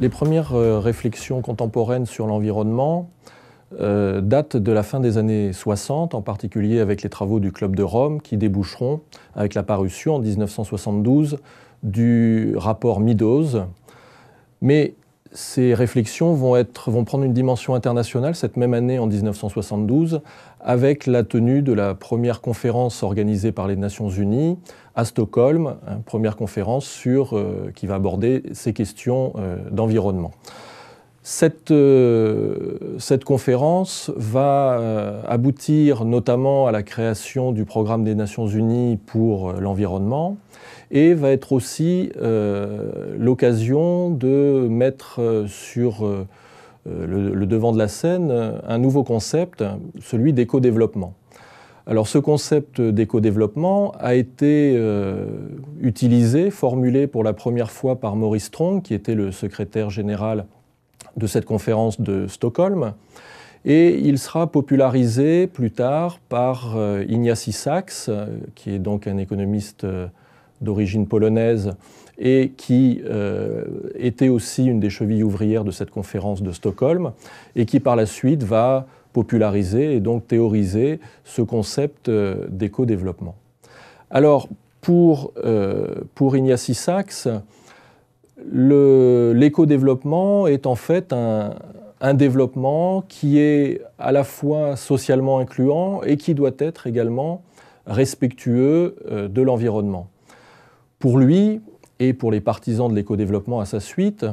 Les premières euh, réflexions contemporaines sur l'environnement euh, datent de la fin des années 60, en particulier avec les travaux du Club de Rome qui déboucheront avec la parution en 1972 du rapport Meadows. Mais ces réflexions vont, prendre une dimension internationale cette même année, en 1972, avec la tenue de la première conférence organisée par les Nations Unies à Stockholm, hein, première conférence sur, euh, qui va aborder ces questions euh, d'environnement. Euh, cette, conférence va euh, aboutir notamment à la création du programme des Nations Unies pour euh, l'environnement et va être aussi l'occasion de mettre sur le, le, devant de la scène un nouveau concept, celui d'éco-développement. Alors ce concept d'éco-développement a été utilisé, formulé pour la première fois par Maurice Strong, qui était le secrétaire général de cette conférence de Stockholm. Et il sera popularisé plus tard par euh, Ignacy Sachs, euh, qui est donc un économiste euh, d'origine polonaise et qui était aussi une des chevilles ouvrières de cette conférence de Stockholm, et qui par la suite va populariser et donc théoriser ce concept d'éco-développement. Alors, pour, pour Ignacy Sachs, l'éco-développement est en fait un, développement qui est à la fois socialement incluant et qui doit être également respectueux euh, de l'environnement. Pour lui et pour les partisans de l'éco-développement à sa suite,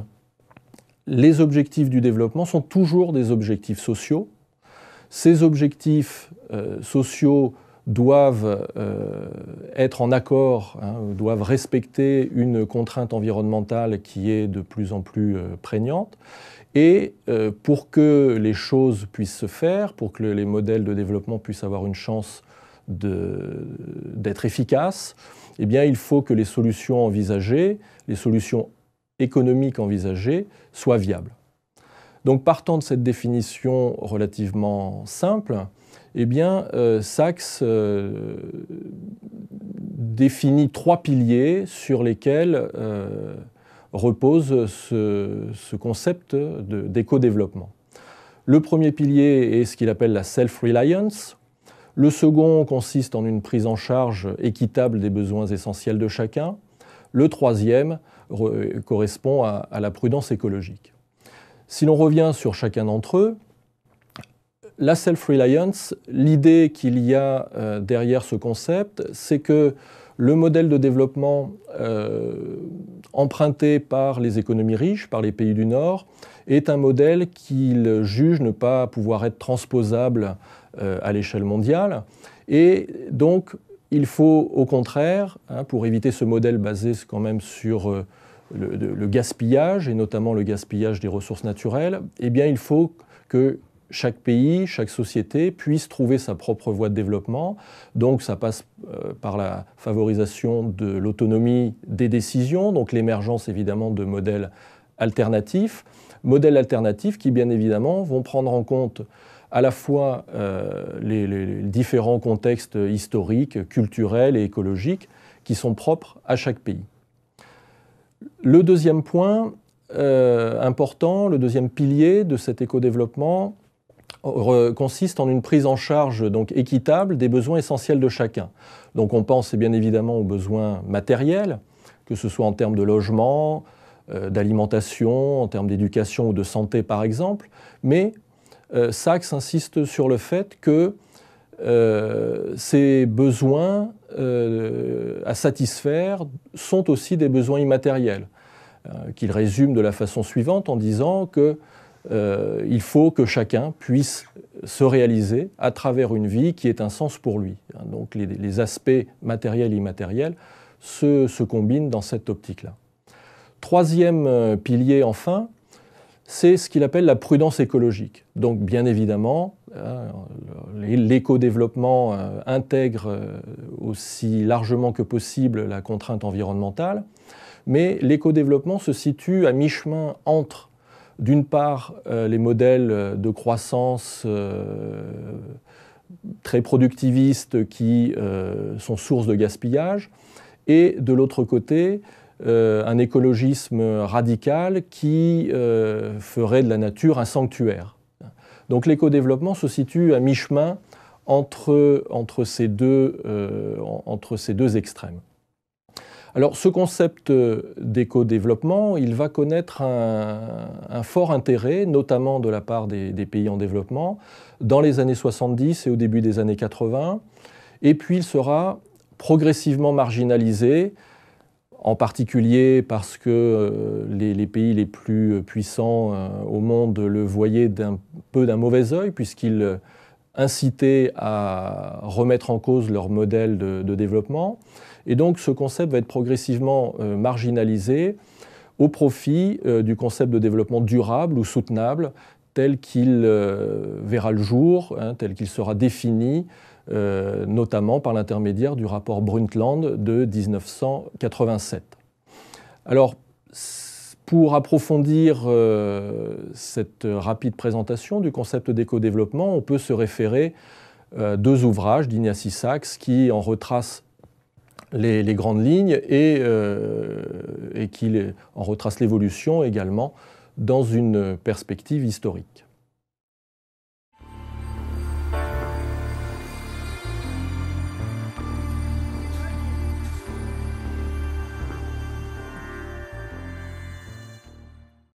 les objectifs du développement sont toujours des objectifs sociaux. Ces objectifs euh, sociaux doivent euh, être en accord, hein, doivent respecter une contrainte environnementale qui est de plus en plus euh, prégnante. Et euh, pour que les choses puissent se faire, pour que les modèles de développement puissent avoir une chance d'être efficaces, eh bien, il faut que les solutions envisagées, les solutions économiques envisagées, soient viables. Donc partant de cette définition relativement simple, eh bien, euh, Sachs euh, définit trois piliers sur lesquels euh, repose ce, concept d'éco-développement. Le premier pilier est ce qu'il appelle la self-reliance. Le second consiste en une prise en charge équitable des besoins essentiels de chacun. Le troisième correspond à la prudence écologique. Si l'on revient sur chacun d'entre eux, la self-reliance, l'idée qu'il y a euh, derrière ce concept, c'est que le modèle de développement euh, emprunté par les économies riches, par les pays du Nord, est un modèle qu'il juge ne pas pouvoir être transposable euh, à l'échelle mondiale. Et donc, il faut au contraire, hein, pour éviter ce modèle basé quand même sur le, le, gaspillage, et notamment le gaspillage des ressources naturelles, eh bien, il faut que chaque pays, chaque société puisse trouver sa propre voie de développement. Donc ça passe euh, par la favorisation de l'autonomie des décisions, donc l'émergence évidemment de modèles alternatifs, modèles alternatifs qui bien évidemment vont prendre en compte à la fois euh, les, différents contextes historiques, culturels et écologiques qui sont propres à chaque pays. Le deuxième point, euh, important, le deuxième pilier de cet éco-développement, consiste en une prise en charge donc équitable des besoins essentiels de chacun. Donc on pense bien évidemment aux besoins matériels, que ce soit en termes de logement, euh, d'alimentation, en termes d'éducation ou de santé par exemple, mais euh, Sachs insiste sur le fait que euh, ces besoins à satisfaire sont aussi des besoins immatériels, qu'il résume de la façon suivante en disant que euh, il faut que chacun puisse se réaliser à travers une vie qui ait un sens pour lui. Hein, donc les, aspects matériels et immatériels se, se combinent dans cette optique-là. Troisième euh, pilier, enfin, c'est ce qu'il appelle la prudence écologique. Donc bien évidemment, hein, l'éco-développement euh, intègre aussi largement que possible la contrainte environnementale, mais l'éco-développement se situe à mi-chemin entre d'une part euh, les modèles euh, de croissance euh, très productivistes qui sont source de gaspillage, et de l'autre côté un écologisme radical qui ferait de la nature un sanctuaire. Donc l'éco-développement se situe à mi-chemin entre, entre ces deux extrêmes. Alors ce concept euh, d'éco-développement, il va connaître un, fort intérêt, notamment de la part des, pays en développement, dans les années 70 et au début des années 80, et puis il sera progressivement marginalisé, en particulier parce que euh, les, pays les plus puissants euh, au monde le voyaient d'un peu d'un mauvais œil, puisqu'ils inciter à remettre en cause leur modèle de, développement. Et donc ce concept va être progressivement euh, marginalisé au profit euh, du concept de développement durable ou soutenable tel qu'il euh, verra le jour, hein, tel qu'il sera défini, notamment par l'intermédiaire du rapport Brundtland de 1987. Alors, pour approfondir euh, cette rapide présentation du concept d'éco-développement, on peut se référer euh, à deux ouvrages d'Ignacy Sachs qui en retracent les, grandes lignes et, euh, qui en retracent l'évolution également dans une perspective historique.